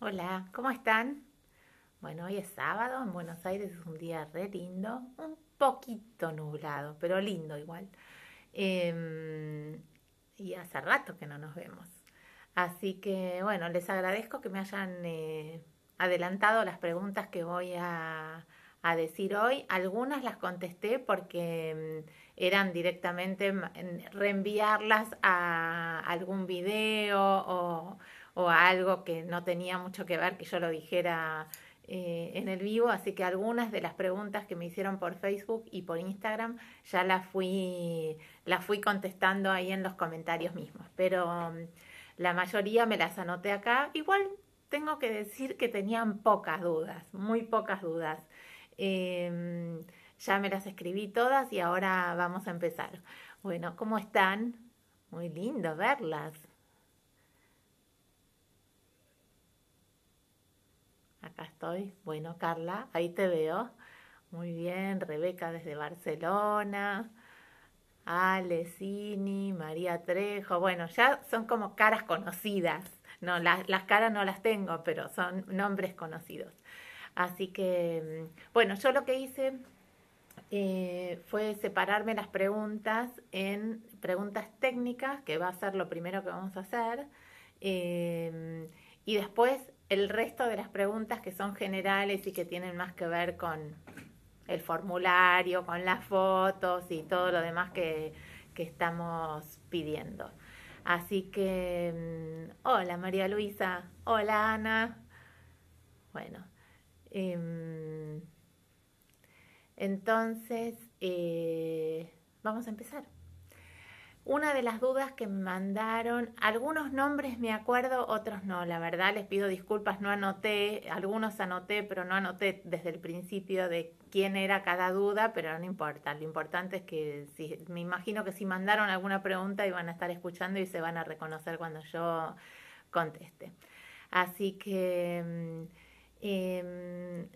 Hola, ¿cómo están? Bueno, hoy es sábado, en Buenos Aires es un día re lindo, un poquito nublado, pero lindo igual. Em, y hace rato que no nos vemos. Así que, bueno, les agradezco que me hayan eh, adelantado las preguntas que voy a, a, decir hoy. Algunas las contesté porque em, eran directamente reenviarlas a algún video o o algo que no tenía mucho que ver que yo lo dijera eh, en el vivo, así que algunas de las preguntas que me hicieron por Facebook y por Instagram ya las fui, las fui contestando ahí en los comentarios mismos, pero mm, la mayoría me las anoté acá. Igual tengo que decir que tenían pocas dudas, muy pocas dudas. Em, ya me las escribí todas y ahora vamos a empezar. Bueno, ¿cómo están? Muy lindo verlas. acá estoy. Bueno, Carla, ahí te veo. Muy bien, Rebeca desde Barcelona. Ale, María Trejo. Bueno, ya son como caras conocidas. No, las, caras no las tengo, pero son nombres conocidos. Así que, mm, bueno, yo lo que hice eh, fue separarme las preguntas en preguntas técnicas, que va a ser lo primero que vamos a hacer. Eh, y después el resto de las preguntas que son generales y que tienen más que ver con el formulario, con las fotos y todo lo demás que, estamos pidiendo. Así que, mm, hola María Luisa, hola Ana. Bueno, em, entonces, eh, vamos a empezar una de las dudas que me mandaron, algunos nombres me acuerdo, otros no, la verdad les pido disculpas, no anoté, algunos anoté, pero no anoté desde el principio de quién era cada duda, pero no importa, lo importante es que me imagino que si mandaron alguna pregunta iban a estar escuchando y se van a reconocer cuando yo conteste. Así que... Mm, em,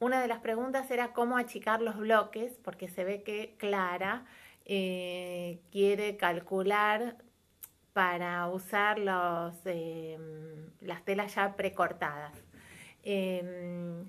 una de las preguntas era cómo achicar los bloques, porque se ve que Clara eh, quiere calcular para usar los, eh, las telas ya precortadas. Eh,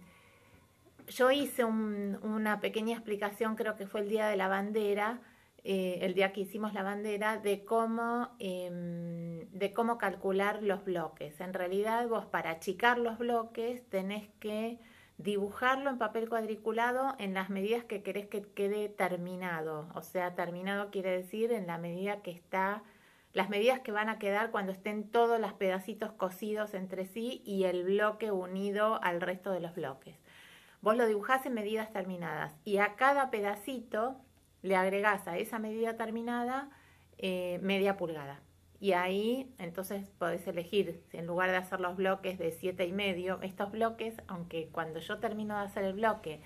yo hice una pequeña explicación, creo que fue el día de la bandera, el día que hicimos la bandera, de cómo, em, de cómo calcular los bloques. En realidad vos para achicar los bloques tenés que dibujarlo en papel cuadriculado en las medidas que querés que quede terminado. O sea, terminado quiere decir en la medida que está, las medidas que van a quedar cuando estén todos los pedacitos cosidos entre sí y el bloque unido al resto de los bloques. Vos lo dibujás en medidas terminadas y a cada pedacito le agregás a esa medida terminada eh, media pulgada y ahí entonces podés elegir, en lugar de hacer los bloques de 7 y medio, estos bloques, aunque cuando yo termino de hacer el bloque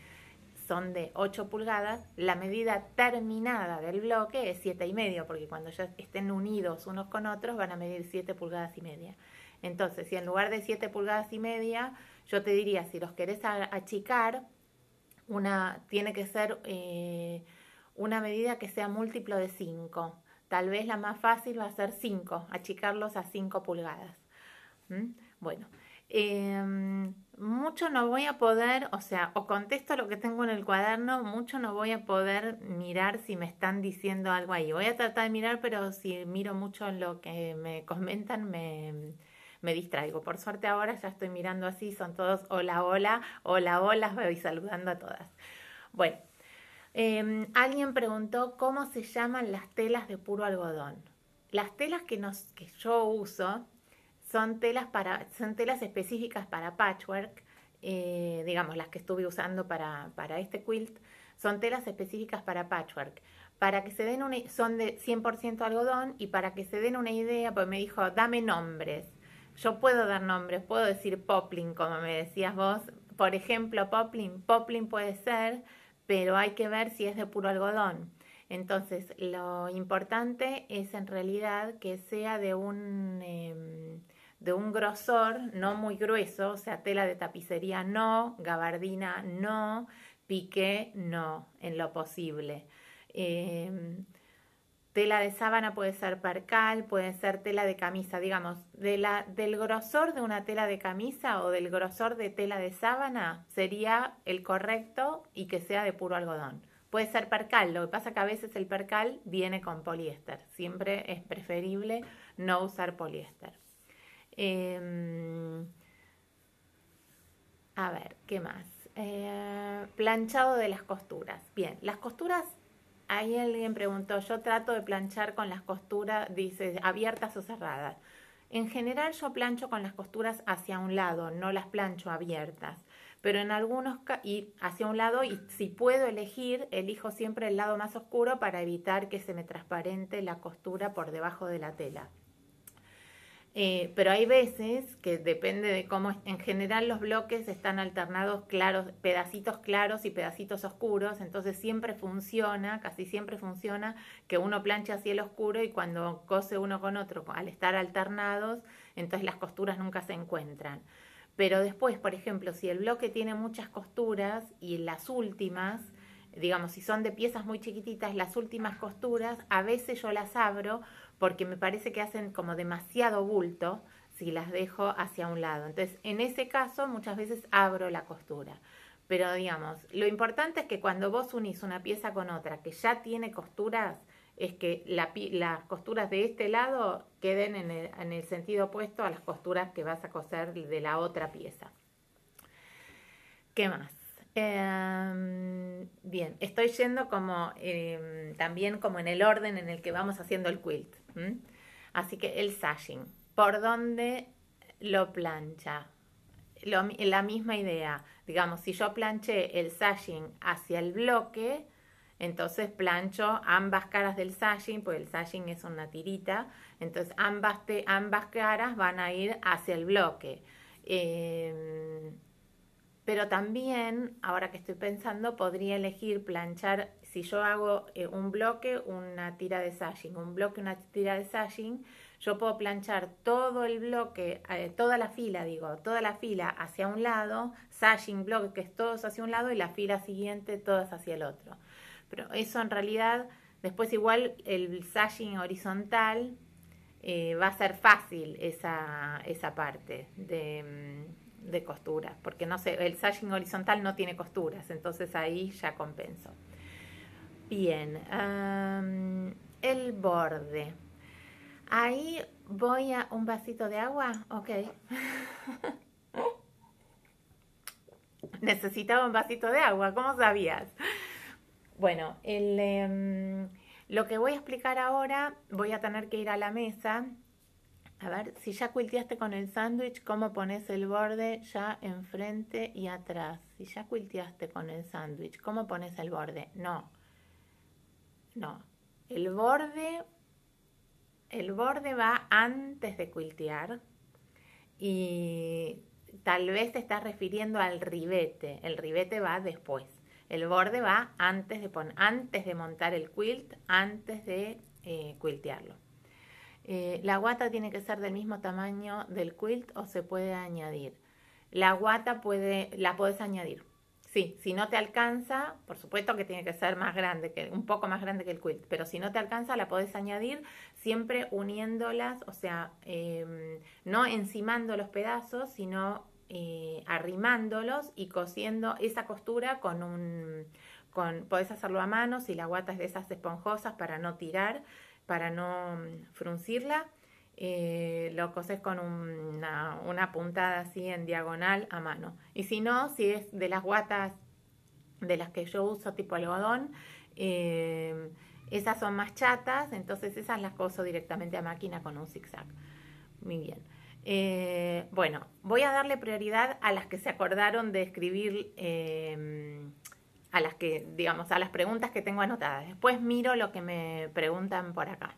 son de 8 pulgadas, la medida terminada del bloque es 7 y medio, porque cuando ya estén unidos unos con otros van a medir 7 pulgadas y media. Entonces, si en lugar de 7 pulgadas y media, yo te diría, si los querés achicar, una, tiene que ser eh, una medida que sea múltiplo de 5. Tal vez la más fácil va a ser 5, achicarlos a 5 pulgadas. Bueno, em, mucho no voy a poder, o sea, o contesto lo que tengo en el cuaderno, mucho no voy a poder mirar si me están diciendo algo ahí. Voy a tratar de mirar, pero si miro mucho lo que me comentan, me, me distraigo. Por suerte ahora ya estoy mirando así, son todos hola, hola, hola, hola, voy saludando a todas. Bueno, Em, alguien preguntó cómo se llaman las telas de puro algodón. Las telas que, yo uso son telas, para, son telas específicas para patchwork, eh, digamos, las que estuve usando para, este quilt, son telas específicas para patchwork. Para que se den son de 100% algodón y para que se den una idea, pues me dijo, dame nombres. Yo puedo dar nombres, puedo decir poplin, como me decías vos. Por ejemplo, poplin, poplin puede ser pero hay que ver si es de puro algodón. Entonces, lo importante es en realidad que sea de un, em, de un grosor no muy grueso, o sea, tela de tapicería no, gabardina no, piqué no, en lo posible. Em, tela de sábana puede ser percal, puede ser tela de camisa, digamos, de la, del grosor de una tela de camisa o del grosor de tela de sábana sería el correcto y que sea de puro algodón. Puede ser percal, lo que pasa que a veces el percal viene con poliéster, siempre es preferible no usar poliéster. Em, a ver, ¿qué más? Eh, planchado de las costuras. Bien, las costuras Ahí alguien preguntó, yo trato de planchar con las costuras, dice, abiertas o cerradas. En general yo plancho con las costuras hacia un lado, no las plancho abiertas. Pero en algunos y hacia un lado y si puedo elegir, elijo siempre el lado más oscuro para evitar que se me transparente la costura por debajo de la tela. Eh, pero hay veces que depende de cómo, en general los bloques están alternados claros, pedacitos claros y pedacitos oscuros, entonces siempre funciona, casi siempre funciona que uno plancha el oscuro y cuando cose uno con otro, al estar alternados, entonces las costuras nunca se encuentran. Pero después, por ejemplo, si el bloque tiene muchas costuras y las últimas, digamos, si son de piezas muy chiquititas, las últimas costuras, a veces yo las abro porque me parece que hacen como demasiado bulto si las dejo hacia un lado. Entonces, en ese caso, muchas veces abro la costura. Pero digamos, lo importante es que cuando vos unís una pieza con otra que ya tiene costuras, es que las costuras de este lado queden en el sentido opuesto a las costuras que vas a coser de la otra pieza. ¿Qué más? Em, bien, estoy yendo como em, también como en el orden en el que vamos haciendo el quilt. Así que el sashing, ¿por dónde lo plancha? la misma idea, digamos, si yo planché el sashing hacia el bloque, entonces plancho ambas caras del sashing, porque el sashing es una tirita, entonces ambas, ambas caras van a ir hacia el bloque. Em, pero también, ahora que estoy pensando, podría elegir planchar, si yo hago eh, un bloque, una tira de sashing, un bloque, una tira de sashing, yo puedo planchar todo el bloque, eh, toda la fila, digo, toda la fila hacia un lado, sashing, bloque, que es todos hacia un lado, y la fila siguiente, todas hacia el otro. Pero eso en realidad, después igual el sashing horizontal eh, va a ser fácil esa, esa parte de mm, de costuras, porque no sé, el sashing horizontal no tiene costuras, entonces ahí ya compenso. Bien, el borde. Ahí voy a un vasito de agua, ok. Necesitaba un vasito de agua, ¿cómo sabías? Bueno, em, lo que voy a explicar ahora, voy a tener que ir a la mesa a ver, si ya quilteaste con el sándwich, ¿cómo pones el borde ya enfrente y atrás? Si ya quilteaste con el sándwich, ¿cómo pones el borde? No. No. El borde, el borde va antes de quiltear y tal vez te estás refiriendo al ribete. El ribete va después. El borde va antes de, antes de montar el quilt, antes de quiltearlo. Eh, eh, la guata tiene que ser del mismo tamaño del quilt o se puede añadir. La guata puede, la puedes añadir. Sí, si no te alcanza, por supuesto que tiene que ser más grande, un poco más grande que el quilt, pero si no te alcanza la puedes añadir siempre uniéndolas, o sea, em, no encimando los pedazos, sino eh, arrimándolos y cosiendo esa costura con un, con, podés hacerlo a mano si la guata es de esas esponjosas para no tirar, para no mm, fruncirla. Eh, lo coses con una, puntada así en diagonal a mano. Y si no, si es de las guatas de las que yo uso tipo algodón, eh, esas son más chatas, entonces esas las coso directamente a máquina con un zigzag. Muy bien. Eh, bueno, voy a darle prioridad a las que se acordaron de escribir a las que, digamos, a las preguntas que tengo anotadas. Después miro lo que me preguntan por acá.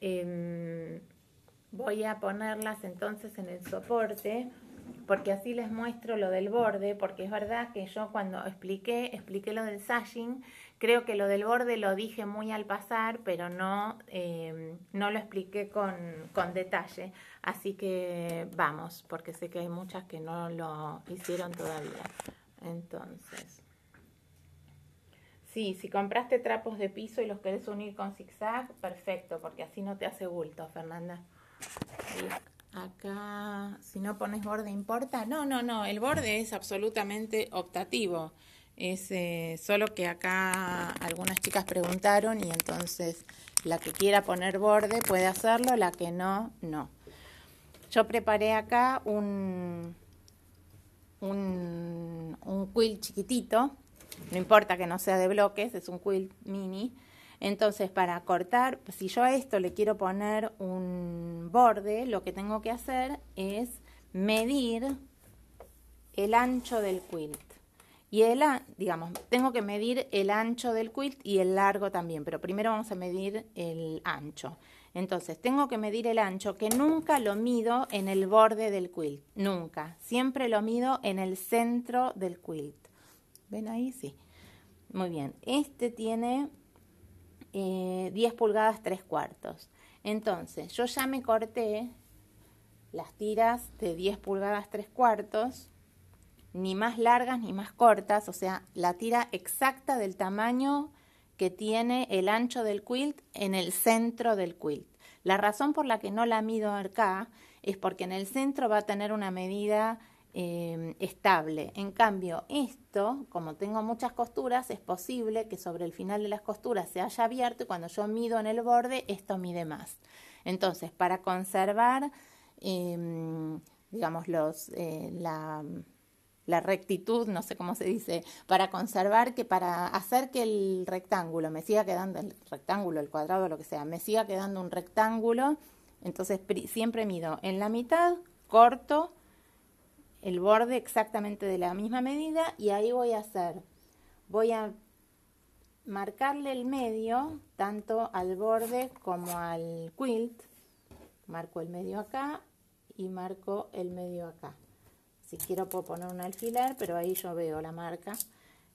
Em, voy a ponerlas entonces en el soporte porque así les muestro lo del borde, porque es verdad que yo cuando expliqué, expliqué lo del sashing, creo que lo del borde lo dije muy al pasar, pero no, em, no lo expliqué con, con, detalle, así que vamos, porque sé que hay muchas que no lo hicieron todavía. Entonces, Sí, si compraste trapos de piso y los querés unir con zigzag, perfecto, porque así no te hace bulto, Fernanda. acá, si no pones borde, ¿importa? No, no, no, el borde es absolutamente optativo. Es eh, solo que acá algunas chicas preguntaron y entonces la que quiera poner borde puede hacerlo, la que no, no. Yo preparé acá un, un, un quilt chiquitito no importa que no sea de bloques, es un quilt mini. Entonces, para cortar, si yo a esto le quiero poner un borde, lo que tengo que hacer es medir el ancho del quilt. Y el, digamos, tengo que medir el ancho del quilt y el largo también, pero primero vamos a medir el ancho. Entonces, tengo que medir el ancho, que nunca lo mido en el borde del quilt, nunca. Siempre lo mido en el centro del quilt. ¿Ven ahí? Sí. Muy bien. Este tiene 10 eh, pulgadas 3 cuartos. Entonces, yo ya me corté las tiras de 10 pulgadas 3 cuartos, ni más largas ni más cortas, o sea, la tira exacta del tamaño que tiene el ancho del quilt en el centro del quilt. La razón por la que no la mido acá es porque en el centro va a tener una medida Em, estable. En cambio, esto, como tengo muchas costuras, es posible que sobre el final de las costuras se haya abierto y cuando yo mido en el borde, esto mide más. Entonces, para conservar, em, digamos, los, eh, la, la rectitud, no sé cómo se dice, para conservar que para hacer que el rectángulo me siga quedando, el rectángulo, el cuadrado, lo que sea, me siga quedando un rectángulo, entonces siempre mido en la mitad, corto, el borde exactamente de la misma medida y ahí voy a hacer, voy a marcarle el medio tanto al borde como al quilt, marco el medio acá y marco el medio acá. Si quiero puedo poner un alfiler, pero ahí yo veo la marca.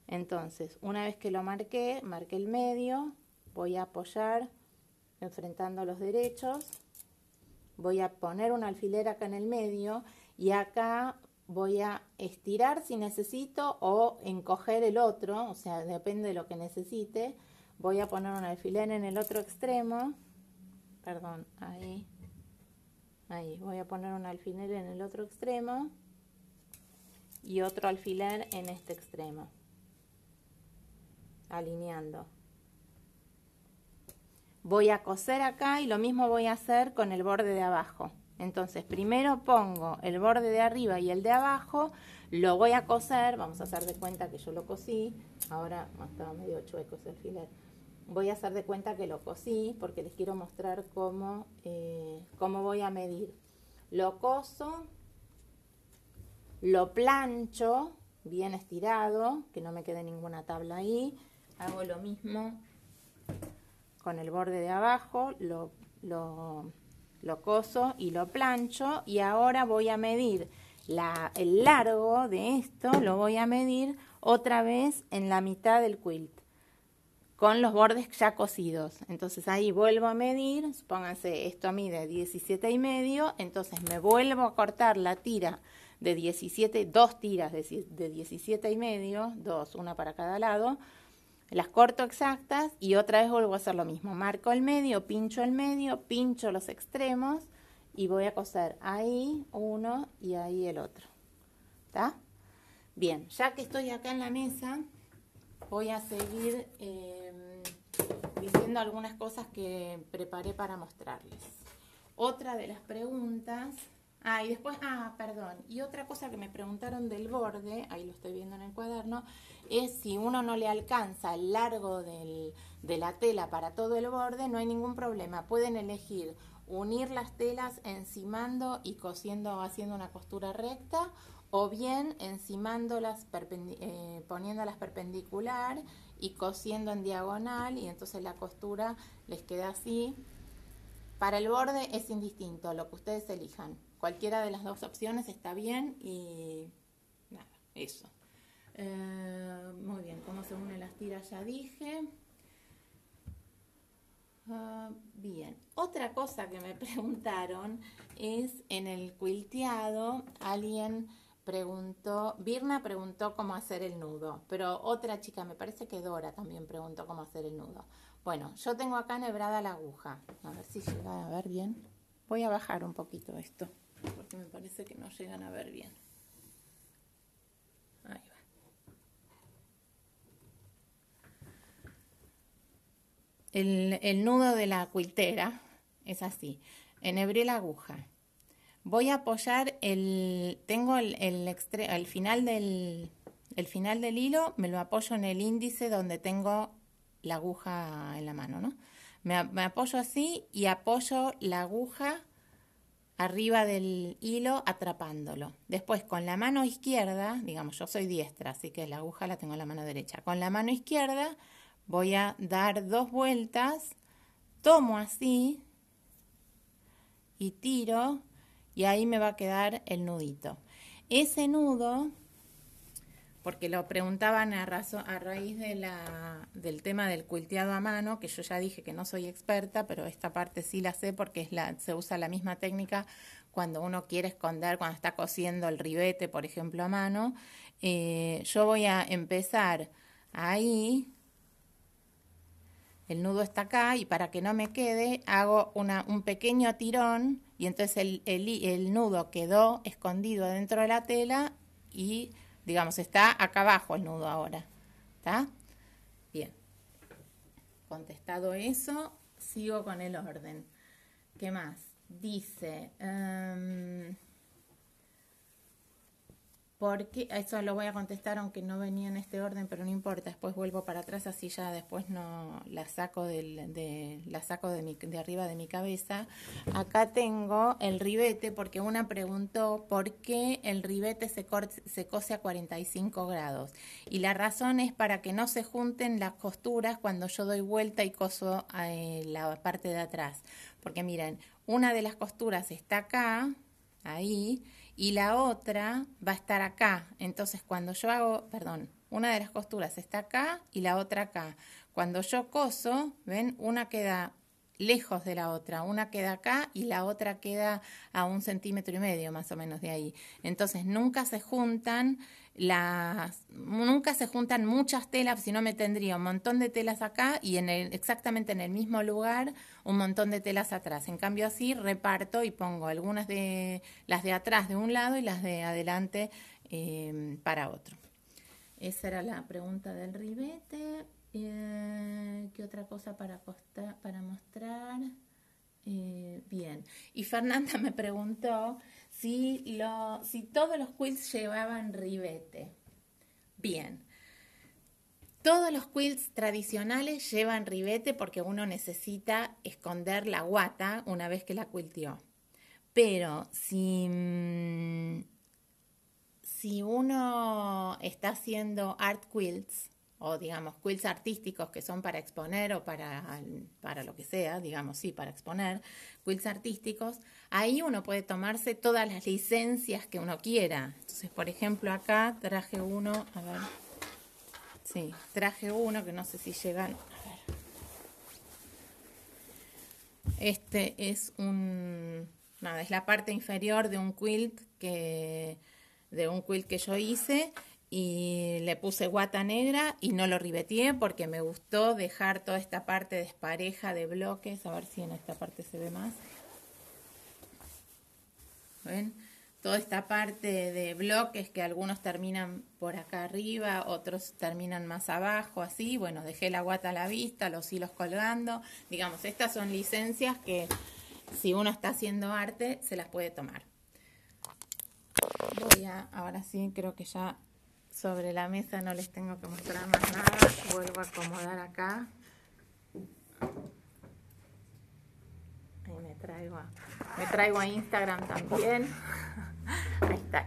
Entonces, una vez que lo marqué, marqué el medio, voy a apoyar enfrentando los derechos, voy a poner un alfiler acá en el medio y acá voy a estirar si necesito o encoger el otro, o sea, depende de lo que necesite. Voy a poner un alfiler en el otro extremo, perdón, ahí, ahí, voy a poner un alfiler en el otro extremo y otro alfiler en este extremo, alineando. Voy a coser acá y lo mismo voy a hacer con el borde de abajo. Entonces, primero pongo el borde de arriba y el de abajo, lo voy a coser, vamos a hacer de cuenta que yo lo cosí, ahora estaba medio chueco ese alfiler, voy a hacer de cuenta que lo cosí porque les quiero mostrar cómo, eh, cómo voy a medir. Lo coso, lo plancho bien estirado, que no me quede ninguna tabla ahí, hago lo mismo con el borde de abajo, lo lo coso y lo plancho y ahora voy a medir el largo de esto, lo voy a medir otra vez en la mitad del quilt con los bordes ya cosidos. Entonces ahí vuelvo a medir, supónganse esto mide 17 y medio, entonces me vuelvo a cortar la tira de 17, dos tiras de, de 17 y medio, dos, una para cada lado, las corto exactas y otra vez vuelvo a hacer lo mismo. Marco el medio, pincho el medio, pincho los extremos y voy a coser ahí uno y ahí el otro. ¿Está? Bien, ya que estoy acá en la mesa, voy a seguir em, diciendo algunas cosas que preparé para mostrarles. Otra de las preguntas Ah, y después, ah, perdón. Y otra cosa que me preguntaron del borde, ahí lo estoy viendo en el cuaderno, es si uno no le alcanza el largo de la tela para todo el borde, no hay ningún problema. Pueden elegir unir las telas encimando y cosiendo, haciendo una costura recta, o bien encimándolas, eh, poniéndolas perpendicular y cosiendo en diagonal, y entonces la costura les queda así. Para el borde es indistinto, lo que ustedes elijan. Cualquiera de las dos opciones está bien y nada, eso. Eh, muy bien, cómo se unen las tiras ya dije. Ah, bien, otra cosa que me preguntaron es en el quilteado, alguien preguntó, Birna preguntó cómo hacer el nudo, pero otra chica, me parece que Dora también preguntó cómo hacer el nudo. Bueno, yo tengo acá enhebrada la aguja, a ver si llega a ver bien. Voy a bajar un poquito esto porque me parece que no llegan a ver bien. El, nudo de la cuiltera es así. Enhebré la aguja. Voy a apoyar el... Tengo el, el, final del, el final del hilo, me lo apoyo en el índice donde tengo la aguja en la mano, ¿no? me apoyo así y apoyo la aguja arriba del hilo atrapándolo. Después con la mano izquierda, digamos yo soy diestra, así que la aguja la tengo en la mano derecha. Con la mano izquierda voy a dar dos vueltas, tomo así y tiro y ahí me va a quedar el nudito. Ese nudo porque lo preguntaban a, raíz de la, del tema del cuilteado a mano, que yo ya dije que no soy experta, pero esta parte sí la sé porque es la, se usa la misma técnica cuando uno quiere esconder, cuando está cosiendo el ribete, por ejemplo, a mano. Eh, yo voy a empezar ahí, el nudo está acá y para que no me quede hago una, un pequeño tirón y entonces el, el nudo quedó escondido dentro de la tela y digamos, está acá abajo el nudo ahora. ¿Está? Bien. Contestado eso, sigo con el orden. ¿Qué más? Dice... Em, porque eso lo voy a contestar aunque no venía en este orden, pero no importa, después vuelvo para atrás así ya después no la saco de la saco de, arriba de mi cabeza. Acá tengo el ribete porque una preguntó por qué el ribete se, corte, se cose a 45 grados y la razón es para que no se junten las costuras cuando yo doy vuelta y coso eh, la parte de atrás, porque miren, una de las costuras está acá, ahí y la otra va a estar acá. Entonces, cuando yo hago, perdón, una de las costuras está acá y la otra acá. Cuando yo coso, ven, una queda lejos de la otra, una queda acá y la otra queda a un centímetro y medio más o menos de ahí. Entonces, nunca se juntan las nunca se juntan muchas telas, si no me tendría un montón de telas acá y en exactamente en el mismo lugar un montón de telas atrás. En cambio así reparto y pongo algunas de las de atrás de un lado y las de adelante eh, para otro. Esa era la pregunta del ribete. Eh, ¿Qué otra cosa para, mostrar? Eh, bien. Y Fernanda me preguntó si, todos los quilts llevaban ribete. Bien. Todos los quilts tradicionales llevan ribete porque uno necesita esconder la guata una vez que la quiltió. Pero si, mm, si uno está haciendo art quilts, o digamos quilts artísticos que son para exponer o para, para lo que sea, digamos, sí, para exponer, quilts artísticos, ahí uno puede tomarse todas las licencias que uno quiera. Entonces, por ejemplo, acá traje uno, a ver, sí, traje uno que no sé si llegan, a ver. Este es un, nada, es la parte inferior de un quilt que, de un quilt que yo hice y le puse guata negra y no lo ribeteé porque me gustó dejar toda esta parte despareja de bloques, a ver si en esta parte se ve más. ¿Ven? Toda esta parte de bloques que algunos terminan por acá arriba, otros terminan más abajo, así. Bueno, dejé la guata a la vista, los hilos colgando. Digamos, estas son licencias que si uno está haciendo arte se las puede tomar. ahora sí, creo que ya sobre la mesa, no les tengo que mostrar más nada, vuelvo a acomodar acá. Ahí me traigo a, me traigo a Instagram también. Ahí está.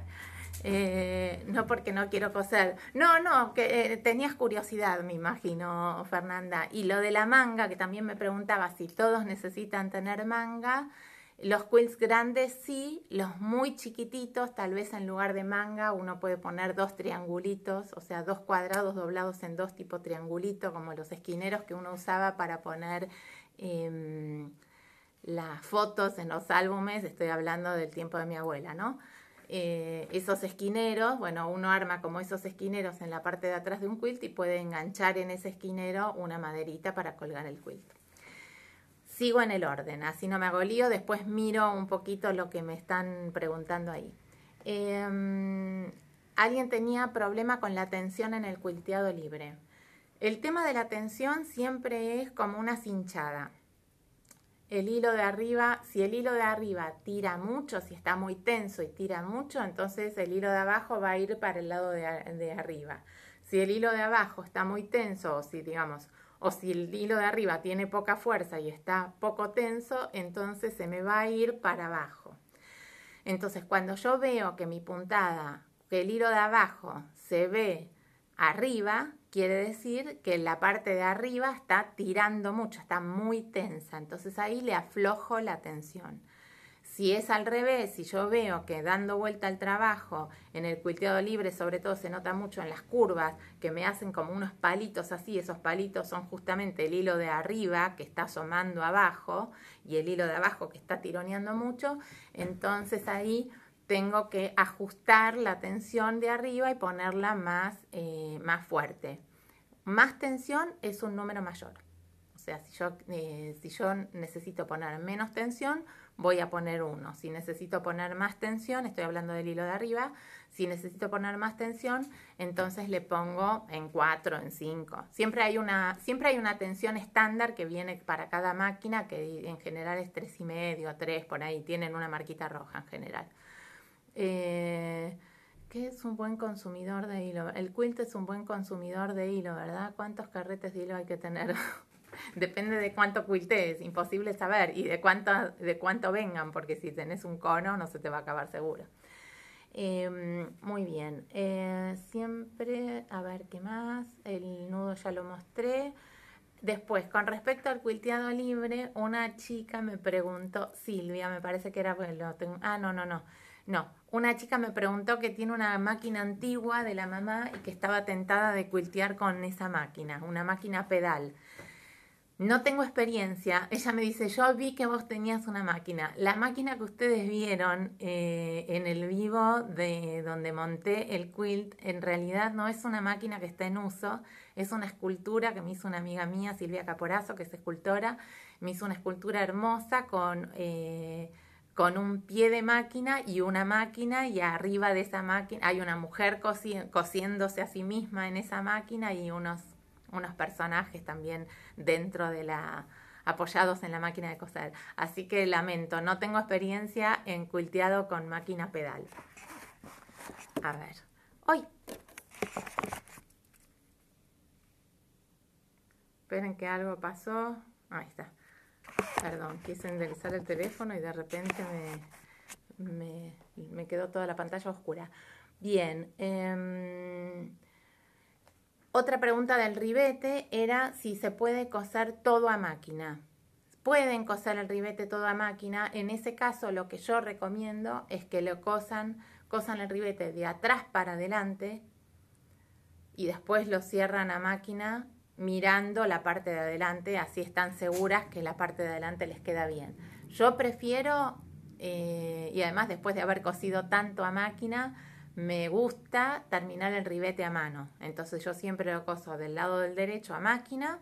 Eh, no porque no quiero coser. No, no, que eh, tenías curiosidad, me imagino, Fernanda. Y lo de la manga, que también me preguntaba si todos necesitan tener manga. Los quilts grandes sí, los muy chiquititos, tal vez en lugar de manga uno puede poner dos triangulitos, o sea, dos cuadrados doblados en dos tipo triangulito, como los esquineros que uno usaba para poner em, las fotos en los álbumes, estoy hablando del tiempo de mi abuela, ¿no? Eh, esos esquineros, bueno, uno arma como esos esquineros en la parte de atrás de un quilt y puede enganchar en ese esquinero una maderita para colgar el quilt sigo en el orden, así no me hago lío, después miro un poquito lo que me están preguntando ahí. Em, alguien tenía problema con la tensión en el cuilteado libre. El tema de la tensión siempre es como una cinchada. El hilo de arriba, si el hilo de arriba tira mucho, si está muy tenso y tira mucho, entonces el hilo de abajo va a ir para el lado de, de arriba. Si el hilo de abajo está muy tenso o si, digamos, o si el hilo de arriba tiene poca fuerza y está poco tenso, entonces se me va a ir para abajo. Entonces cuando yo veo que mi puntada, que el hilo de abajo se ve arriba, quiere decir que la parte de arriba está tirando mucho, está muy tensa. Entonces ahí le aflojo la tensión. Si es al revés, si yo veo que dando vuelta al trabajo, en el cuilteado libre sobre todo se nota mucho en las curvas, que me hacen como unos palitos así, esos palitos son justamente el hilo de arriba que está asomando abajo y el hilo de abajo que está tironeando mucho, entonces ahí tengo que ajustar la tensión de arriba y ponerla más, eh, fuerte. Más tensión es un número mayor. O sea, si yo eh, necesito poner menos tensión, voy a poner uno. Si necesito poner más tensión, estoy hablando del hilo de arriba, si necesito poner más tensión, entonces le pongo en cuatro, en cinco Siempre hay una, siempre hay una tensión estándar que viene para cada máquina, que en general es tres y medio, tres por ahí, tienen una marquita roja en general. Eh, ¿Qué es un buen consumidor de hilo? El quilt es un buen consumidor de hilo, ¿verdad? ¿Cuántos carretes de hilo hay que tener? depende de cuánto quiltes, imposible saber, y de cuánto, de cuánto vengan, porque si tenés un cono no se te va a acabar seguro. Em, muy bien, eh, siempre, a ver qué más, el nudo ya lo mostré. Después, con respecto al cuilteado libre, una chica me preguntó, Silvia, me parece que era, bueno, ah, no, no, no, no, una chica me preguntó que tiene una máquina antigua de la mamá y que estaba tentada de cuiltear con esa máquina, una máquina pedal no tengo experiencia, ella me dice, yo vi que vos tenías una máquina. La máquina que ustedes vieron eh, en el vivo de donde monté el quilt, en realidad no es una máquina que está en uso, es una escultura que me hizo una amiga mía, Silvia Caporazo, que es escultora. Me hizo una escultura hermosa con, eh, con un pie de máquina y una máquina y arriba de esa máquina hay una mujer cosiéndose a sí misma en esa máquina y unos unos personajes también dentro de la apoyados en la máquina de coser. Así que lamento, no tengo experiencia en culteado con máquina pedal. A ver, hoy. Esperen que algo pasó. Ahí está. Perdón, quise enderezar el teléfono y de repente me, me, quedó toda la pantalla oscura. Bien. Em, otra pregunta del ribete era si se puede coser todo a máquina. Pueden coser el ribete todo a máquina. En ese caso, lo que yo recomiendo es que lo cosan, cosan el ribete de atrás para adelante y después lo cierran a máquina mirando la parte de adelante. Así están seguras que la parte de adelante les queda bien. Yo prefiero, eh, y además después de haber cosido tanto a máquina, me gusta terminar el ribete a mano. Entonces yo siempre lo coso del lado del derecho a máquina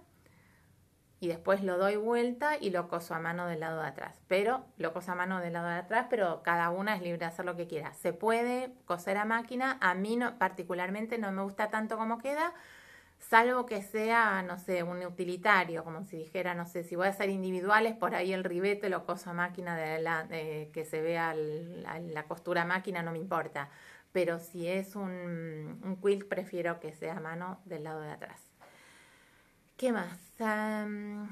y después lo doy vuelta y lo coso a mano del lado de atrás. Pero lo coso a mano del lado de atrás, pero cada una es libre de hacer lo que quiera. Se puede coser a máquina, a mí no, particularmente no me gusta tanto como queda, salvo que sea, no sé, un utilitario, como si dijera, no sé, si voy a hacer individuales, por ahí el ribete lo coso a máquina de que se vea la, la costura máquina, no me importa pero si es un, quilt prefiero que sea a mano del lado de atrás. ¿Qué más? ¿Por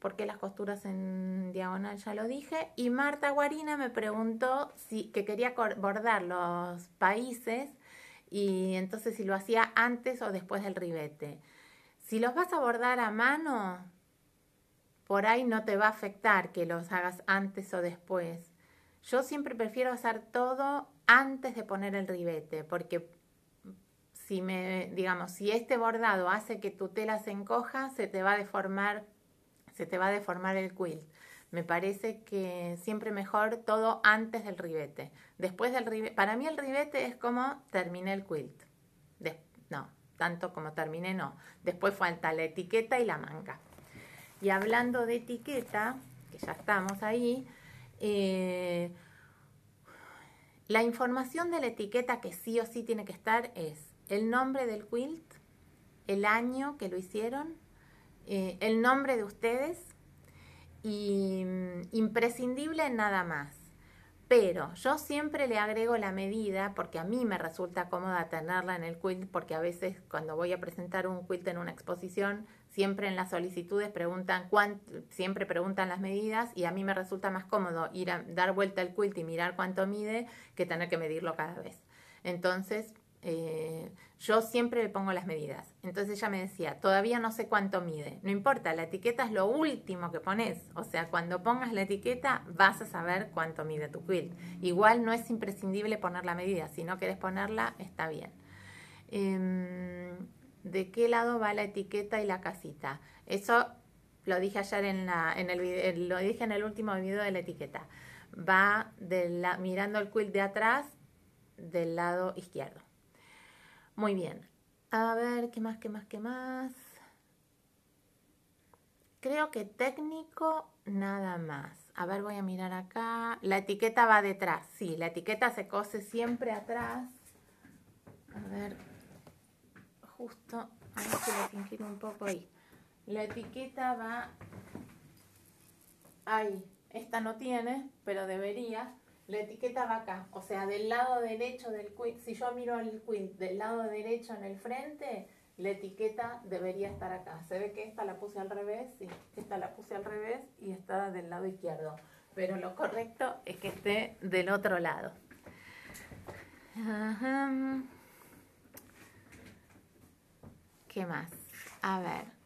porque las costuras en diagonal ya lo dije. Y Marta Guarina me preguntó si, que quería bordar los países y entonces si lo hacía antes o después del ribete. Si los vas a bordar a mano, por ahí no te va a afectar que los hagas antes o después. Yo siempre prefiero hacer todo antes de poner el ribete, porque si me, digamos, si este bordado hace que tu tela se encoja, se te va a deformar, se te va a deformar el quilt. Me parece que siempre mejor todo antes del ribete. Después del para mí el ribete es como terminé el quilt. no, tanto como terminé no. Después falta la etiqueta y la manga. Y hablando de etiqueta, que ya estamos ahí, eh, la información de la etiqueta que sí o sí tiene que estar es el nombre del quilt, el año que lo hicieron, eh, el nombre de ustedes y mm, imprescindible nada más pero yo siempre le agrego la medida porque a mí me resulta cómoda tenerla en el quilt porque a veces cuando voy a presentar un quilt en una exposición siempre en las solicitudes preguntan cuánto, siempre preguntan las medidas y a mí me resulta más cómodo ir a dar vuelta al quilt y mirar cuánto mide que tener que medirlo cada vez. Entonces, eh, yo siempre le pongo las medidas. Entonces ella me decía, todavía no sé cuánto mide. No importa, la etiqueta es lo último que pones. O sea, cuando pongas la etiqueta vas a saber cuánto mide tu quilt. Igual no es imprescindible poner la medida. Si no quieres ponerla, está bien. Em, ¿De qué lado va la etiqueta y la casita? Eso lo dije ayer en, en el lo dije en el último video de la etiqueta. Va de la, mirando el quilt de atrás del lado izquierdo. Muy bien. A ver, ¿qué más, qué más, qué más? Creo que técnico nada más. A ver, voy a mirar acá. La etiqueta va detrás. Sí, la etiqueta se cose siempre atrás. A ver, justo, a ver si lo un poco ahí. La etiqueta va ahí. Esta no tiene, pero debería. La etiqueta va acá, o sea, del lado derecho del quilt, si yo miro el quilt del lado derecho en el frente, la etiqueta debería estar acá. Se ve que esta la puse al revés, sí, esta la puse al revés y está del lado izquierdo. Pero lo correcto es que esté del otro lado. ¿Qué más? A ver.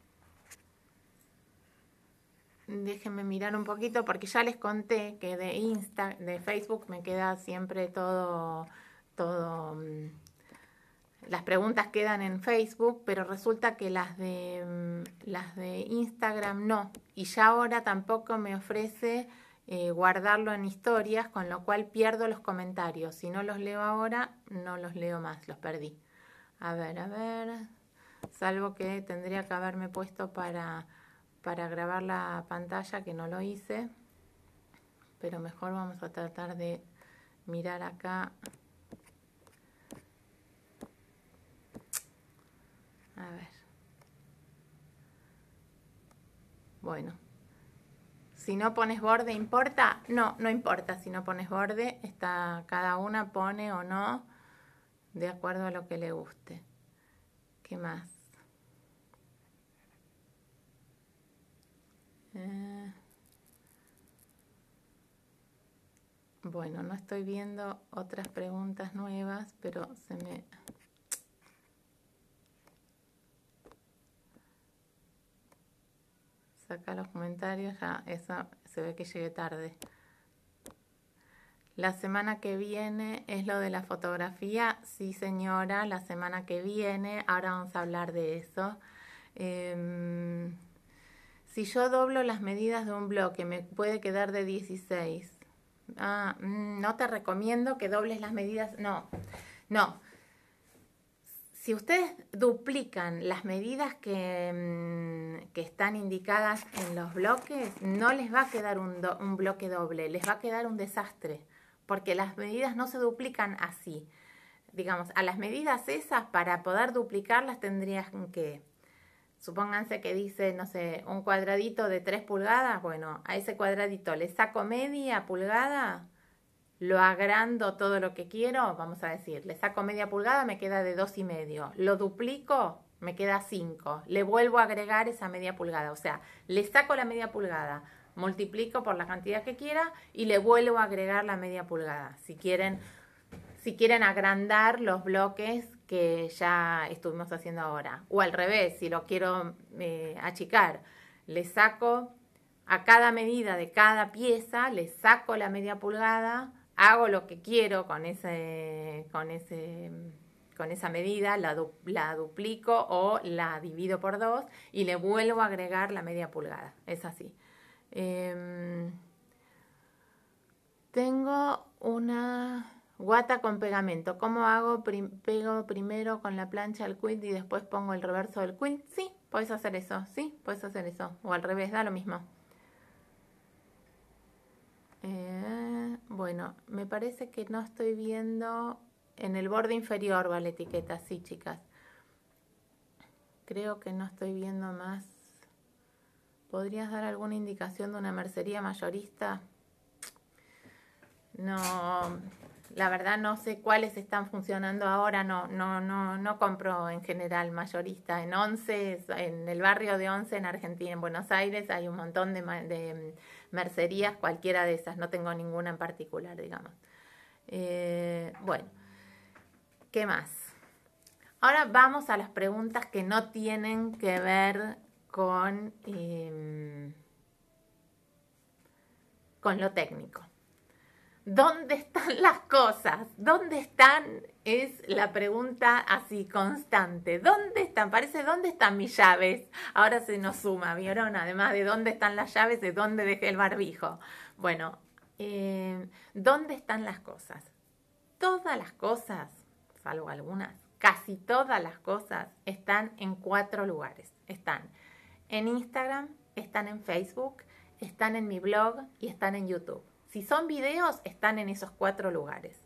Déjenme mirar un poquito porque ya les conté que de Insta, de Facebook me queda siempre todo, todo. Mm, las preguntas quedan en Facebook, pero resulta que las de mm, las de Instagram no. Y ya ahora tampoco me ofrece eh, guardarlo en historias, con lo cual pierdo los comentarios. Si no los leo ahora, no los leo más, los perdí. A ver, a ver. Salvo que tendría que haberme puesto para para grabar la pantalla que no lo hice pero mejor vamos a tratar de mirar acá a ver bueno si no pones borde importa no no importa si no pones borde está cada una pone o no de acuerdo a lo que le guste qué más Eh, bueno, no estoy viendo otras preguntas nuevas, pero se me... Saca los comentarios, ya ah, eso se ve que llegué tarde. La semana que viene es lo de la fotografía. Sí, señora, la semana que viene. Ahora vamos a hablar de eso. Em, si yo doblo las medidas de un bloque, me puede quedar de 16. Ah, mm, no te recomiendo que dobles las medidas. No, no. Si ustedes duplican las medidas que, mm, que están indicadas en los bloques, no les va a quedar un, un bloque doble, les va a quedar un desastre, porque las medidas no se duplican así. Digamos, a las medidas esas, para poder duplicarlas, tendrían que supónganse que dice, no sé, un cuadradito de 3 pulgadas, bueno, a ese cuadradito le saco media pulgada, lo agrando todo lo que quiero, vamos a decir, le saco media pulgada, me queda de dos y medio, lo duplico, me queda 5, le vuelvo a agregar esa media pulgada, o sea, le saco la media pulgada, multiplico por la cantidad que quiera y le vuelvo a agregar la media pulgada. Si quieren, si quieren agrandar los bloques que ya estuvimos haciendo ahora. O al revés, si lo quiero eh, achicar, le saco a cada medida de cada pieza, le saco la media pulgada, hago lo que quiero con, ese, con, ese, con esa medida, la, duplico o la divido por dos y le vuelvo a agregar la media pulgada. Es así. Em, tengo una Guata con pegamento. ¿Cómo hago? pego primero con la plancha el quilt y después pongo el reverso del quilt. Sí, puedes hacer eso. Sí, puedes hacer eso. O al revés, da lo mismo. Eh, bueno, me parece que no estoy viendo en el borde inferior, vale la etiqueta. Sí, chicas. Creo que no estoy viendo más. ¿Podrías dar alguna indicación de una mercería mayorista? No, la verdad no sé cuáles están funcionando ahora, no, no, no, no compro en general mayorista. En Once, en el barrio de Once, en Argentina, en Buenos Aires, hay un montón de, mm, mercerías, cualquiera de esas, no tengo ninguna en particular, digamos. Eh, bueno, ¿qué más? Ahora vamos a las preguntas que no tienen que ver con, em, con lo técnico. ¿Dónde están las cosas? ¿Dónde están? Es la pregunta así constante. ¿Dónde están? Parece, ¿dónde están mis llaves? Ahora se nos suma, ¿vieron? Además de dónde están las llaves, de dónde dejé el barbijo. Bueno, eh, ¿dónde están las cosas? Todas las cosas, salvo algunas, casi todas las cosas están en cuatro lugares. Están en Instagram, están en Facebook, están en mi blog y están en YouTube. Si son videos, están en esos cuatro lugares.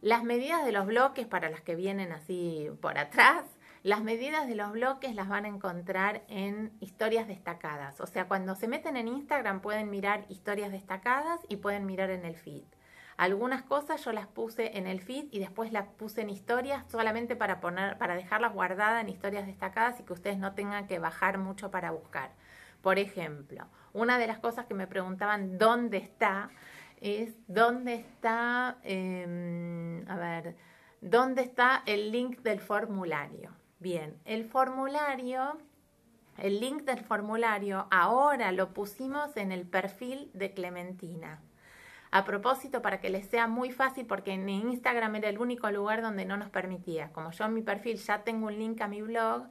Las medidas de los bloques, para las que vienen así por atrás, las medidas de los bloques las van a encontrar en historias destacadas. O sea, cuando se meten en Instagram pueden mirar historias destacadas y pueden mirar en el feed. Algunas cosas yo las puse en el feed y después las puse en historias solamente para poner, para dejarlas guardadas en historias destacadas y que ustedes no tengan que bajar mucho para buscar. Por ejemplo, una de las cosas que me preguntaban dónde está es dónde está, em, a ver, dónde está el link del formulario. Bien, el formulario, el link del formulario ahora lo pusimos en el perfil de Clementina. A propósito, para que les sea muy fácil, porque en Instagram era el único lugar donde no nos permitía. Como yo en mi perfil ya tengo un link a mi blog,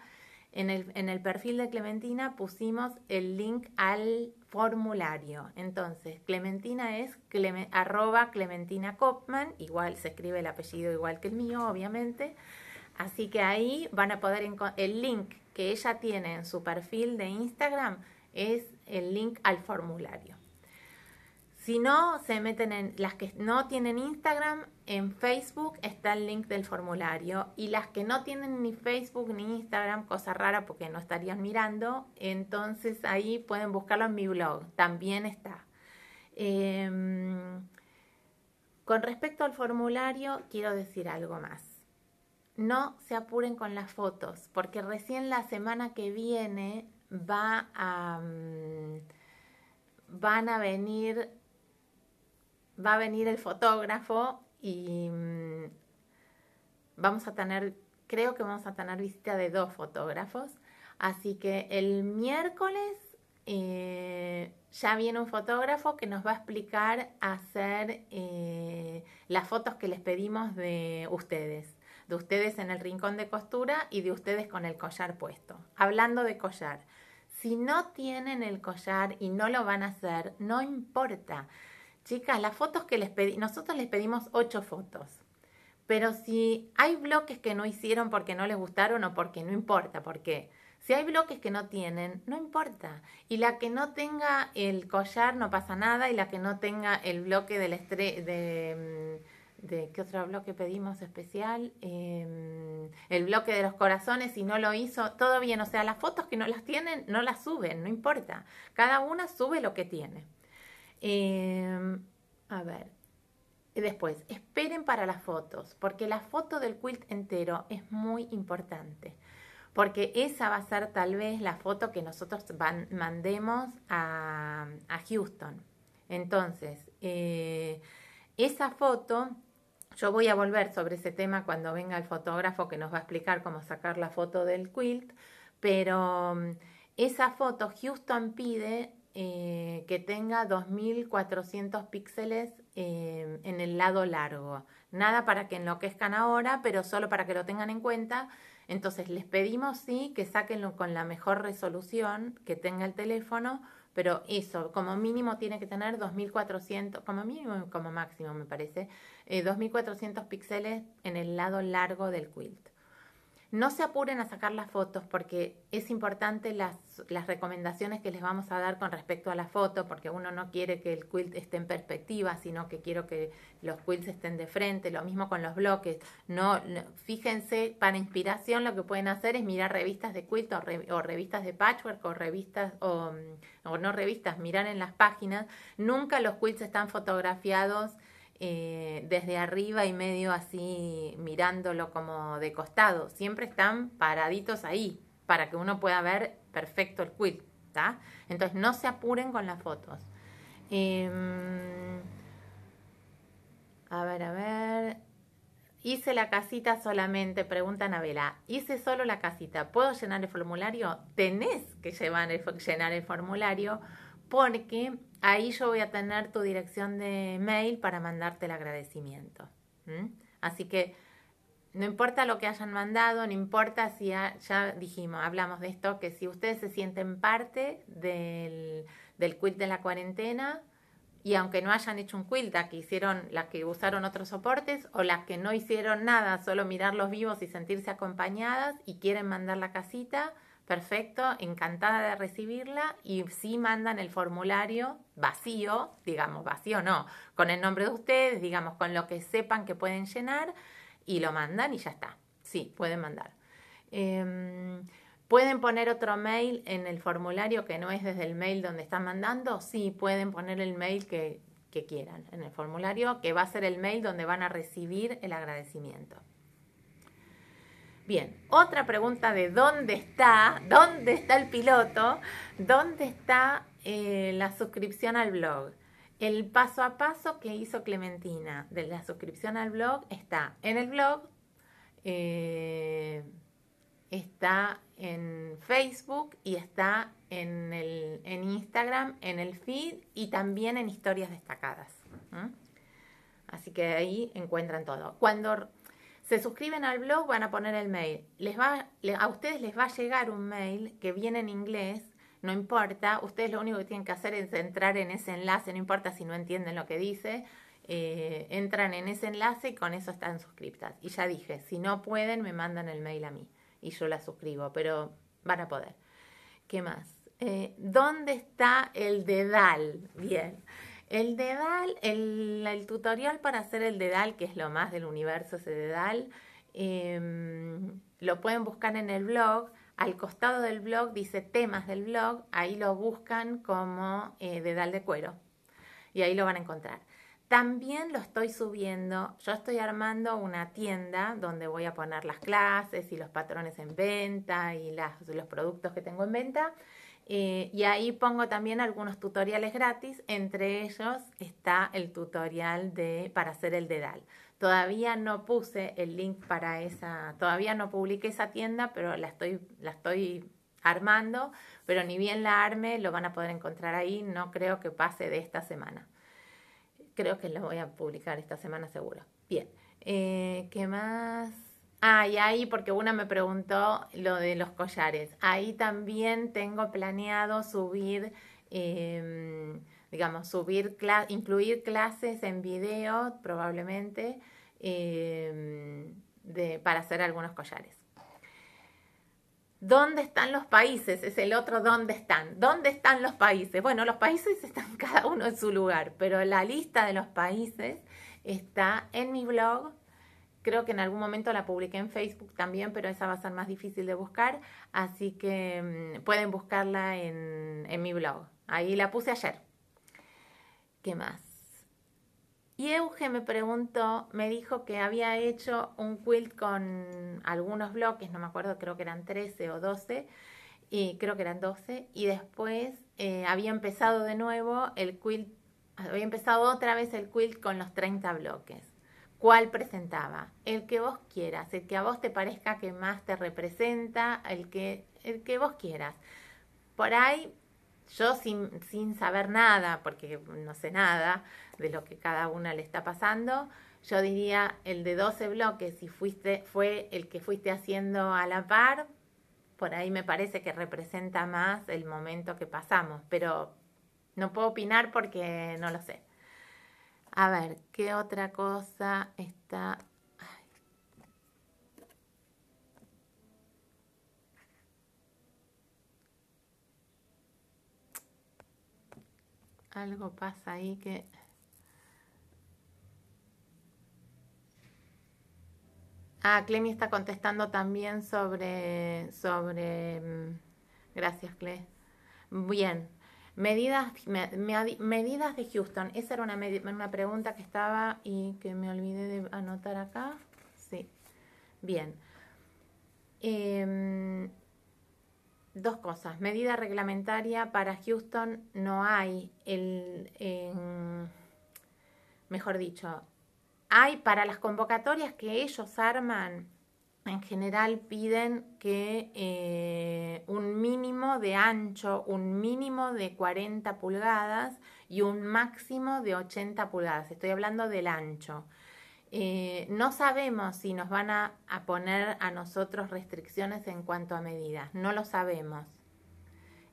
en el, perfil de Clementina pusimos el link al formulario. Entonces, Clementina es arroba Clementina Kopman, igual se escribe el apellido igual que el mío, obviamente. Así que ahí van a poder encontrar el link que ella tiene en su perfil de Instagram es el link al formulario. Si no, se meten en las que no tienen Instagram, en Facebook está el link del formulario y las que no tienen ni Facebook ni Instagram, cosa rara porque no estarían mirando, entonces ahí pueden buscarlo en mi blog, también está. Em, con respecto al formulario, quiero decir algo más. No se apuren con las fotos, porque recién la semana que viene va a, mm, van a venir va a venir el fotógrafo y mm, vamos a tener, creo que vamos a tener visita de dos fotógrafos, así que el miércoles eh, ya viene un fotógrafo que nos va a explicar hacer eh, las fotos que les pedimos de ustedes, de ustedes en el rincón de costura y de ustedes con el collar puesto. Hablando de collar, si no tienen el collar y no lo van a hacer, no importa. Chicas, las fotos que les pedí, nosotros les pedimos ocho fotos. Pero si hay bloques que no hicieron porque no les gustaron o porque no importa, porque si hay bloques que no tienen, no importa. Y la que no tenga el collar no pasa nada y la que no tenga el bloque del de, mm, de qué otro bloque pedimos especial, em, el bloque de los corazones, si no lo hizo, todo bien. O sea, las fotos que no las tienen, no las suben, no importa. Cada una sube lo que tiene. Em, a ver. Después, esperen para las fotos, porque la foto del quilt entero es muy importante, porque esa va a ser tal vez la foto que nosotros mandemos a, Houston. Entonces, eh, esa foto, yo voy a volver sobre ese tema cuando venga el fotógrafo que nos va a explicar cómo sacar la foto del quilt, pero mm, esa foto Houston pide eh, que tenga 2400 píxeles eh, en el lado largo. Nada para que enloquezcan ahora, pero solo para que lo tengan en cuenta. Entonces les pedimos sí que saquenlo con la mejor resolución que tenga el teléfono, pero eso, como mínimo tiene que tener 2400, como mínimo, como máximo me parece, 2400 eh, píxeles en el lado largo del quilt. No se apuren a sacar las fotos porque es importante las, recomendaciones que les vamos a dar con respecto a la foto, porque uno no quiere que el quilt esté en perspectiva, sino que quiero que los quilts estén de frente, lo mismo con los bloques. No, fíjense, para inspiración lo que pueden hacer es mirar revistas de quilt o, revistas de patchwork o revistas o, o no revistas, mirar en las páginas. Nunca los quilts están fotografiados eh, desde arriba y medio así mirándolo como de costado. Siempre están paraditos ahí para que uno pueda ver perfecto el quilt, Entonces no se apuren con las fotos. Em, a ver, a ver. Hice la casita solamente, pregunta Anabela. Hice solo la casita. ¿Puedo llenar el formulario? Tenés que llenar el formulario porque Ahí yo voy a tener tu dirección de mail para mandarte el agradecimiento. Así que no importa lo que hayan mandado, no importa si ya dijimos, hablamos de esto, que si ustedes se sienten parte del, del quilt de la cuarentena, y aunque no hayan hecho un quilt, que hicieron, las que usaron otros soportes o las que no hicieron nada, solo mirar los vivos y sentirse acompañadas y quieren mandar la casita, perfecto, encantada de recibirla y sí mandan el formulario vacío, digamos vacío no, con el nombre de ustedes, digamos con lo que sepan que pueden llenar y lo mandan y ya está. Sí, pueden mandar. Em, ¿Pueden poner otro mail en el formulario que no es desde el mail donde están mandando? Sí, pueden poner el mail que quieran en el formulario, que va a ser el mail donde van a recibir el agradecimiento. Bien, otra pregunta de dónde está, dónde está el piloto, dónde está eh, la suscripción al blog. El paso a paso que hizo Clementina de la suscripción al blog está en el blog, eh, está en Facebook y está en, Instagram, en el feed y también en historias destacadas. Así que ahí encuentran todo. Cuando se suscriben al blog, van a poner el mail. Les va, a ustedes les va a llegar un mail que viene en inglés, no importa. Ustedes lo único que tienen que hacer es entrar en ese enlace, no importa si no entienden lo que dice. Eh, entran en ese enlace y con eso están suscriptas. Y ya dije, si no pueden, me mandan el mail a mí y yo la suscribo, pero van a poder. ¿Qué más? Eh, ¿Dónde está el dedal? Bien. El dedal, el, tutorial para hacer el dedal, que es lo más del universo ese dedal, em, lo pueden buscar en el blog. Al costado del blog dice temas del blog, ahí lo buscan como eh, dedal de cuero y ahí lo van a encontrar. También lo estoy subiendo, yo estoy armando una tienda donde voy a poner las clases y los patrones en venta y los productos que tengo en venta eh, y ahí pongo también algunos tutoriales gratis, entre ellos está el tutorial de, para hacer el dedal. Todavía no puse el link para esa, todavía no publiqué esa tienda, pero la estoy, la estoy armando, pero ni bien la arme lo van a poder encontrar ahí, no creo que pase de esta semana. Creo que lo voy a publicar esta semana seguro. Bien, eh, ¿qué más? Ah, y ahí, porque una me preguntó lo de los collares, ahí también tengo planeado subir, em, digamos, subir, incluir clases en video probablemente em, para hacer algunos collares. ¿Dónde están los países? Es el otro dónde están. ¿Dónde están los países? Bueno, los países están cada uno en su lugar, pero la lista de los países está en mi blog Creo que en algún momento la publiqué en Facebook también, pero esa va a ser más difícil de buscar, así que mm, pueden buscarla en, mi blog. Ahí la puse ayer. ¿Qué más? Y Euge me preguntó, me dijo que había hecho un quilt con algunos bloques, no me acuerdo, creo que eran 13 o 12, y creo que eran 12, y después eh, había empezado de nuevo el quilt, había empezado otra vez el quilt con los 30 bloques cuál presentaba, el que vos quieras, el que a vos te parezca que más te representa, el que, el que vos quieras. Por ahí, yo sin, sin saber nada, porque no sé nada de lo que cada una le está pasando, yo diría el de 12 bloques, si fuiste, fue el que fuiste haciendo a la par, por ahí me parece que representa más el momento que pasamos, pero no puedo opinar porque no lo sé. A ver, ¿qué otra cosa está? Algo pasa ahí que... Ah, Clemi está contestando también sobre... sobre... Mm, gracias, Cle. Bien, Medidas, medidas de Houston. Esa era una, una pregunta que estaba y que me olvidé de anotar acá. Sí. Bien. Em, dos cosas. Medida reglamentaria para Houston no hay. El, mejor dicho, hay para las convocatorias que ellos arman en general piden que eh, un mínimo de ancho, un mínimo de 40 pulgadas y un máximo de 80 pulgadas. Estoy hablando del ancho. Eh, no sabemos si nos van a, poner a nosotros restricciones en cuanto a medidas, no lo sabemos.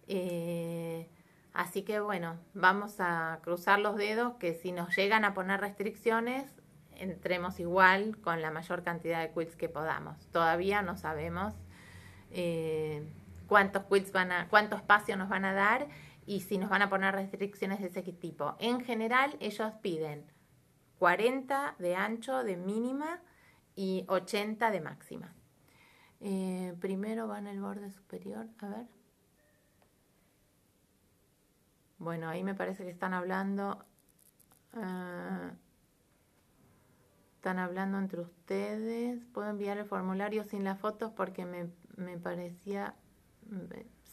Eh, así que bueno, vamos a cruzar los dedos que si nos llegan a poner restricciones, entremos igual con la mayor cantidad de quilts que podamos. Todavía no sabemos eh, cuántos quilts van a, cuánto espacio nos van a dar y si nos van a poner restricciones de ese tipo. En general, ellos piden 40 de ancho de mínima y 80 de máxima. Eh, primero va en el borde superior, a ver. Bueno, ahí me parece que están hablando. Ah, están hablando entre ustedes. Puedo enviar el formulario sin las fotos porque me, parecía...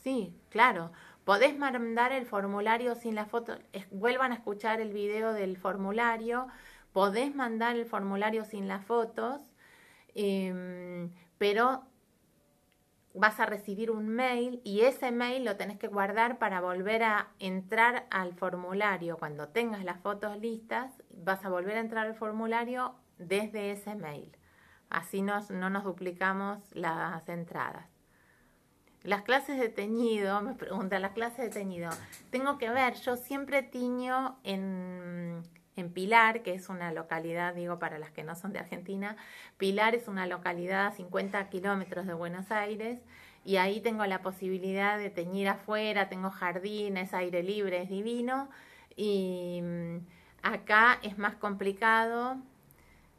Sí, claro. Podés mandar el formulario sin las fotos. vuelvan a escuchar el video del formulario. Podés mandar el formulario sin las fotos. Em, pero vas a recibir un mail y ese mail lo tenés que guardar para volver a entrar al formulario. Cuando tengas las fotos listas, vas a volver a entrar al formulario desde ese mail. Así no nos duplicamos las entradas. Las clases de teñido, me pregunta, las clases de teñido. Tengo que ver, yo siempre tiño en, en Pilar, que es una localidad, digo para las que no son de Argentina. Pilar es una localidad a 50 kilómetros de Buenos Aires y ahí tengo la posibilidad de teñir afuera, tengo jardines, aire libre, es divino. Y mm, acá es más complicado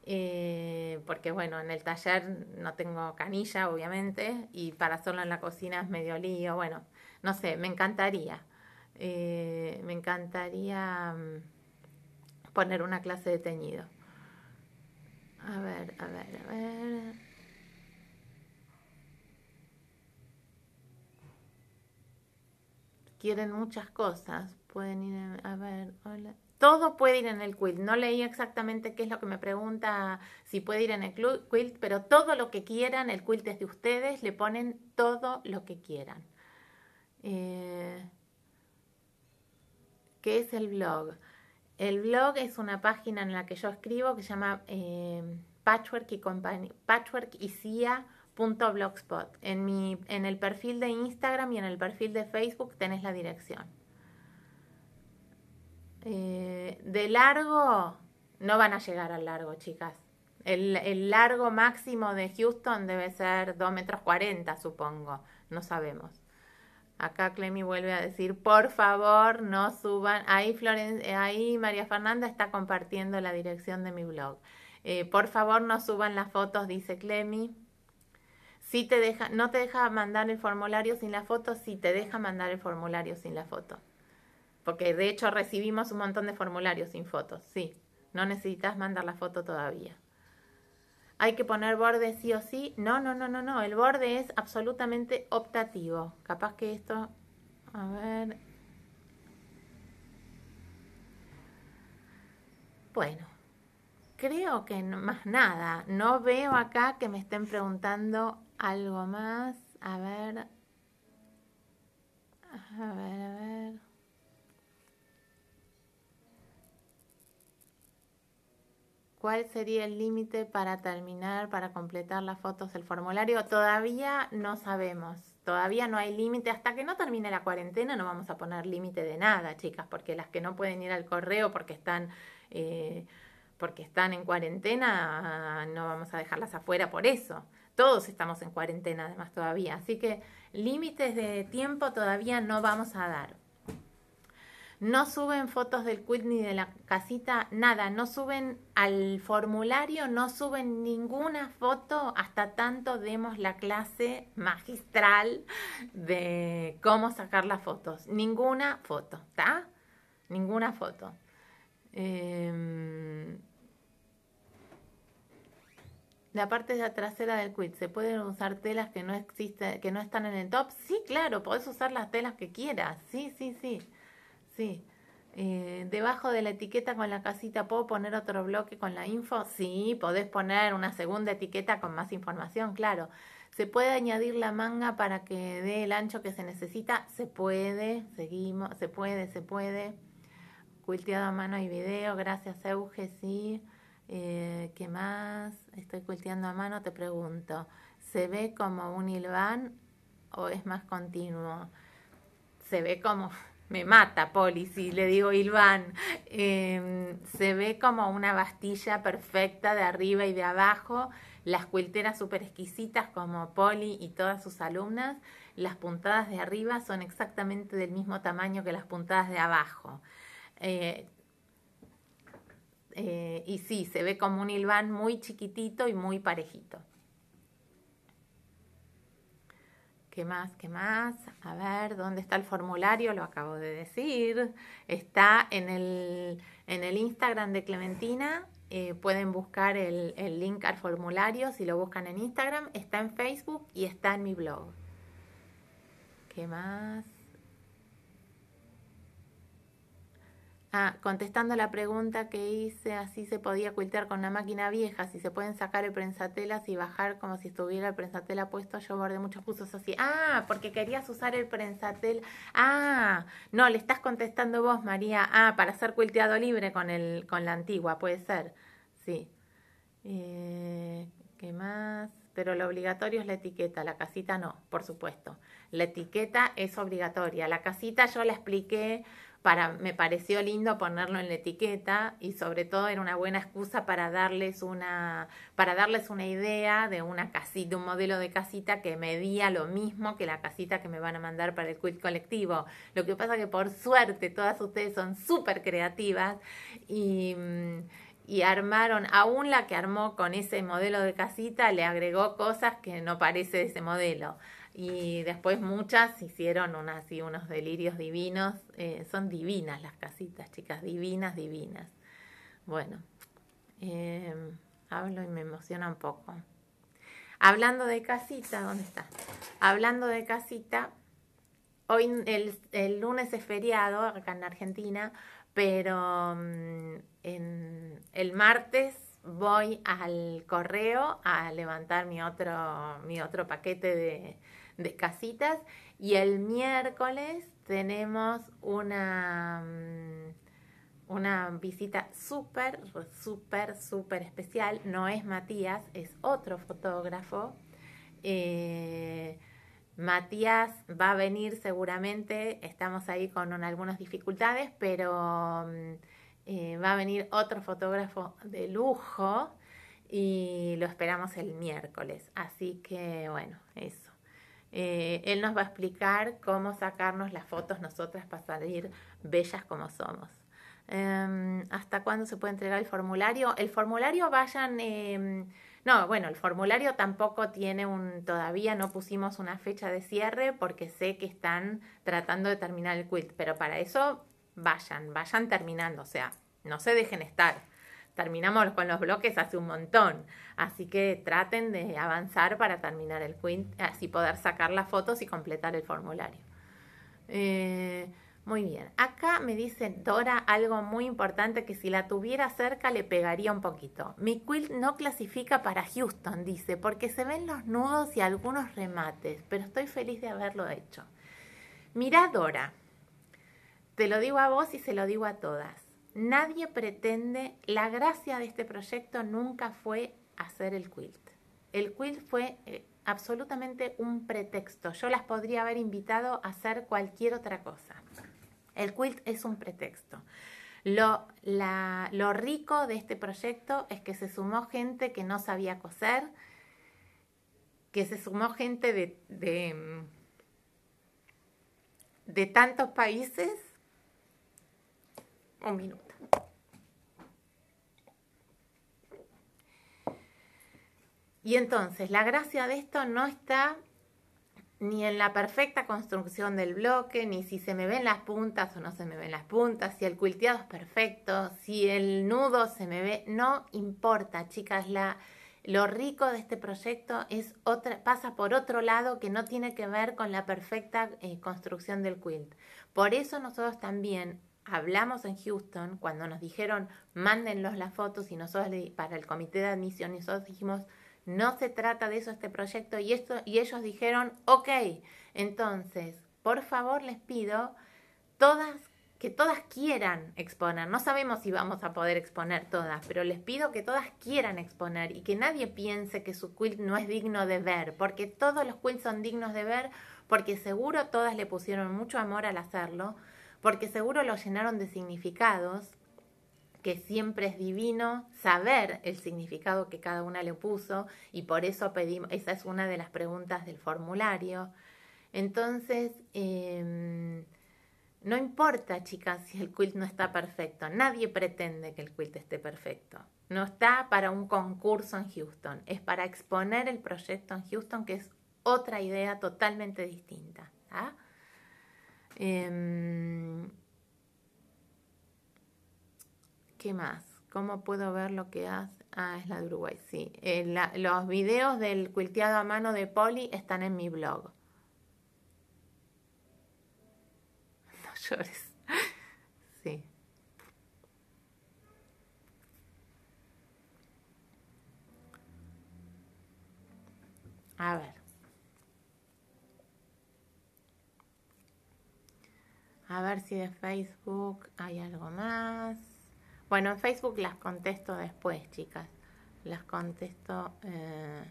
eh, porque bueno, en el taller no tengo canilla, obviamente, y para solo en la cocina es medio lío, bueno, no sé, me encantaría, eh, me encantaría mm, poner una clase de teñido. A ver, a ver, a ver. Quieren muchas cosas. Pueden ir a ver, hola. Todo puede ir en el quilt. No leí exactamente qué es lo que me pregunta si puede ir en el quilt, pero todo lo que quieran, el quilt es de ustedes, le ponen todo lo que quieran. Eh, ¿Qué es el blog? El blog es una página en la que yo escribo que se llama eh, Patchwork Company, Patchwork .blogspot. En, en el perfil de Instagram y en el perfil de Facebook tenés la dirección. Eh, de largo, no van a llegar al largo, chicas. El, largo máximo de Houston debe ser 2 metros 40, supongo. No sabemos. Acá Clemi vuelve a decir, por favor, no suban. Ahí, eh, ahí María Fernanda está compartiendo la dirección de mi blog. Eh, por favor, no suban las fotos, dice Clemi. Si te deja, no te deja mandar el formulario sin la foto, si te deja mandar el formulario sin la foto. Porque de hecho recibimos un montón de formularios sin fotos, sí. No necesitas mandar la foto todavía. Hay que poner borde sí o sí. No, no, no, no, no. El borde es absolutamente optativo. Capaz que esto... A ver. Bueno, creo que más nada. No veo acá que me estén preguntando algo más. A ver. A ver, a ver. ¿Cuál sería el límite para terminar, para completar las fotos del formulario? Todavía no sabemos, todavía no hay límite. Hasta que no termine la cuarentena no vamos a poner límite de nada, chicas, porque las que no pueden ir al correo porque están, eh, porque están en cuarentena, no vamos a dejarlas afuera por eso. Todos estamos en cuarentena además todavía, así que límites de tiempo todavía no vamos a dar no suben fotos del quit ni de la casita, nada, no suben al formulario, no suben ninguna foto hasta tanto demos la clase magistral de cómo sacar las fotos. Ninguna foto, ¿está? Ninguna foto. Em, la parte de la trasera del quit, ¿se pueden usar telas que no existen, que no están en el top? Sí, claro, podés usar las telas que quieras. Sí, sí, sí. Sí. Eh, debajo de la etiqueta con la casita, ¿puedo poner otro bloque con la info? Sí, podés poner una segunda etiqueta con más información, claro. ¿Se puede añadir la manga para que dé el ancho que se necesita? Se puede, seguimos, se puede, se puede. Culteado a mano y video, gracias Euge, sí. Eh, ¿Qué más? Estoy culteando a mano, te pregunto. ¿Se ve como un hilván o es más continuo? Se ve como me mata Poli, si le digo Ilván, em, se ve como una bastilla perfecta de arriba y de abajo, las cuelteras súper exquisitas como Poli y todas sus alumnas, las puntadas de arriba son exactamente del mismo tamaño que las puntadas de abajo. Eh, eh, y sí, se ve como un Ilván muy chiquitito y muy parejito. ¿Qué más? ¿Qué más? A ver, ¿dónde está el formulario? Lo acabo de decir. Está en el, en el Instagram de Clementina. Eh, pueden buscar el, el, link al formulario si lo buscan en Instagram. Está en Facebook y está en mi blog. ¿Qué más? Ah, contestando la pregunta que hice, así se podía quiltear con una máquina vieja, si se pueden sacar el prensatelas y bajar como si estuviera el prensatela puesto, yo borde muchos cursos así. Ah, porque querías usar el prensatel. Ah, no, le estás contestando vos, María. Ah, para hacer culteado libre con, el, con la antigua, puede ser. Sí. Eh, ¿Qué más? pero lo obligatorio es la etiqueta, la casita no, por supuesto. La etiqueta es obligatoria. La casita yo la expliqué me pareció lindo ponerlo en la etiqueta y sobre todo era una buena excusa para darles una, para darles una idea de una casita, un modelo de casita que medía lo mismo que la casita que me van a mandar para el quilt colectivo. Lo que pasa que por suerte todas ustedes son súper creativas y, mm, y armaron, aún la que armó con ese modelo de casita le agregó cosas que no parece ese modelo. Y después muchas hicieron unas, unos delirios divinos. Eh, son divinas las casitas, chicas, divinas, divinas. Bueno, em, hablo y me emociona un poco. Hablando de casita, ¿dónde está? Hablando de casita, hoy el, el lunes es feriado acá en Argentina, pero mm, en, el martes voy al correo a levantar mi otro, mi otro paquete de de casitas. Y el miércoles tenemos una, mm, una visita súper, súper, súper especial. No es Matías, es otro fotógrafo. Eh, Matías va a venir seguramente, estamos ahí con algunas dificultades, pero mm, eh, va a venir otro fotógrafo de lujo y lo esperamos el miércoles. Así que bueno, eso. Eh, él nos va a explicar cómo sacarnos las fotos nosotras para salir bellas como somos. Em, ¿Hasta cuándo se puede entregar el formulario? El formulario vayan... Em, no, bueno, el formulario tampoco tiene un... Todavía no pusimos una fecha de cierre porque sé que están tratando de terminar el quilt, pero para eso vayan, vayan terminando, o sea, no se dejen estar terminamos con los bloques hace un montón. Así que traten de avanzar para terminar el quilt así poder sacar las fotos y completar el formulario. Eh, muy bien, acá me dice Dora algo muy importante que si la tuviera cerca le pegaría un poquito. Mi quilt no clasifica para Houston, dice, porque se ven los nudos y algunos remates, pero estoy feliz de haberlo hecho. Mirá Dora, te lo digo a vos y se lo digo a todas. Nadie pretende, la gracia de este proyecto nunca fue hacer el quilt. El quilt fue eh, absolutamente un pretexto. Yo las podría haber invitado a hacer cualquier otra cosa. El quilt es un pretexto. Lo, rico de este proyecto es que se sumó gente que no sabía coser, que se sumó gente de mm, tantos países un minuto. Y entonces, la gracia de esto no está ni en la perfecta construcción del bloque, ni si se me ven las puntas o no se me ven las puntas, si el cuilteado es perfecto, si el nudo se me ve, no importa, chicas, la, lo rico de este proyecto es otra, pasa por otro lado que no tiene que ver con la perfecta eh, construcción del quilt. Por eso nosotros también hablamos en Houston cuando nos dijeron mándenlos las fotos y nosotros para el comité de admisión y nosotros dijimos no se trata de eso este proyecto y esto y ellos dijeron ok entonces por favor les pido todas que todas quieran exponer. No sabemos si vamos a poder exponer todas, pero les pido que todas quieran exponer y que nadie piense que su quilt no es digno de ver, porque todos los quilts son dignos de ver, porque seguro todas le pusieron mucho amor al hacerlo, porque seguro lo llenaron de significados, que siempre es divino saber el significado que cada una le puso y por eso pedimos, esa es una de las preguntas del formulario. Entonces, em, no importa, chicas, si el quilt no está perfecto. Nadie pretende que el quilt esté perfecto. No está para un concurso en Houston, es para exponer el proyecto en Houston, que es otra idea totalmente distinta. ah Em, ¿Qué más? ¿Cómo puedo ver lo que hace? Ah, es la de Uruguay, sí. Eh, los videos del cuilteado a mano de Poli están en mi blog. No llores. Sí. A ver. A ver si de Facebook hay algo más. Bueno, en Facebook las contesto después, chicas. Las contesto... Eh,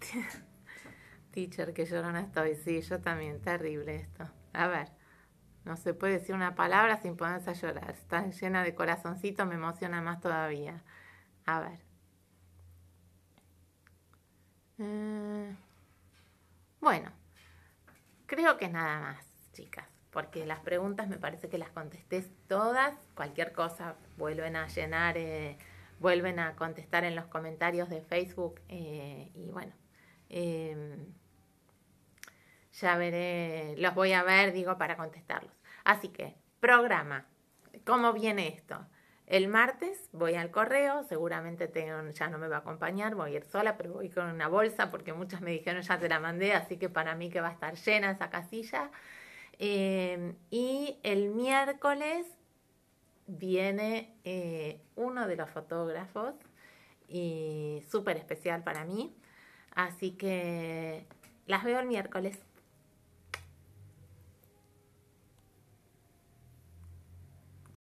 Teacher, que llorona estoy. Sí, yo también. Terrible esto. A ver, no se puede decir una palabra sin ponerse a llorar. Está llena de corazoncito, me emociona más todavía. A ver. Eh, bueno, creo que nada más chicas, porque las preguntas me parece que las contesté todas. Cualquier cosa vuelven a llenar, eh, vuelven a contestar en los comentarios de Facebook eh, y bueno. Em, ya veré, los voy a ver, digo, para contestarlos. Así que, programa, ¿cómo viene esto? El martes voy al correo, seguramente tengo, ya no me va a acompañar, voy a ir sola, pero voy con una bolsa porque muchas me dijeron ya te la mandé, así que para mí que va a estar llena esa casilla. Em, y el miércoles viene eh, uno de los fotógrafos y súper especial para mí. Así que las veo el miércoles.